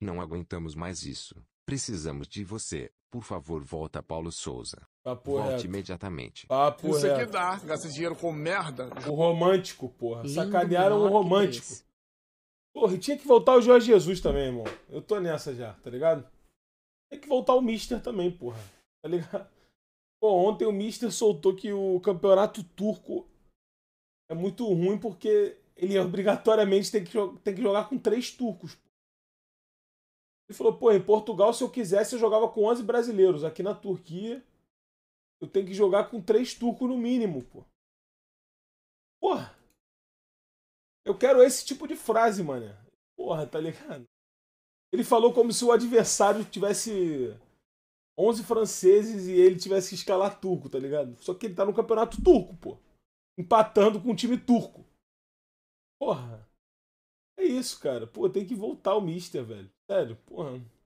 Não aguentamos mais isso. Precisamos de você. Por favor, volta Paulo Souza. Papo Volte reto. imediatamente. Papo Isso é reto. aqui dá. Gasta dinheiro com merda. O romântico, porra. Lindo Sacanearam o romântico. Porra, e tinha que voltar o Jorge Jesus também, irmão. Eu tô nessa já, tá ligado? Tem que voltar o Mister também, porra. Tá ligado? Pô, ontem o Mister soltou que o campeonato turco é muito ruim porque ele obrigatoriamente tem que, tem que jogar com três turcos. Pô. Ele falou, pô, em Portugal, se eu quisesse, eu jogava com 11 brasileiros. Aqui na Turquia, eu tenho que jogar com três turcos no mínimo, pô. Porra! Eu quero esse tipo de frase, mano. Porra, tá ligado? Ele falou como se o adversário tivesse 11 franceses e ele tivesse que escalar turco, tá ligado? Só que ele tá no campeonato turco, pô. Empatando com um time turco. Porra. É isso, cara. Pô, tem que voltar o Mister, velho. Sério, porra.